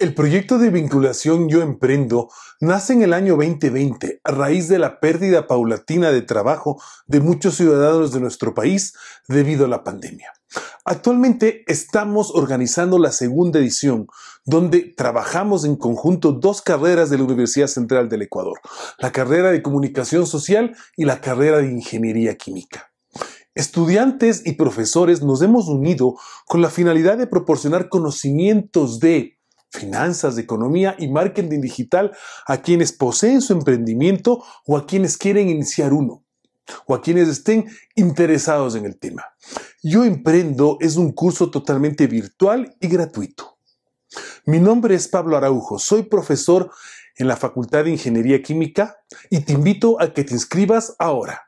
El proyecto de vinculación Yo Emprendo nace en el año 2020 a raíz de la pérdida paulatina de trabajo de muchos ciudadanos de nuestro país debido a la pandemia. Actualmente estamos organizando la segunda edición, donde trabajamos en conjunto dos carreras de la Universidad Central del Ecuador, la carrera de Comunicación Social y la carrera de Ingeniería Química. Estudiantes y profesores nos hemos unido con la finalidad de proporcionar conocimientos de finanzas, de economía y marketing digital a quienes poseen su emprendimiento o a quienes quieren iniciar uno o a quienes estén interesados en el tema. Yo Emprendo es un curso totalmente virtual y gratuito. Mi nombre es Pablo Araujo, soy profesor en la Facultad de Ingeniería Química y te invito a que te inscribas ahora.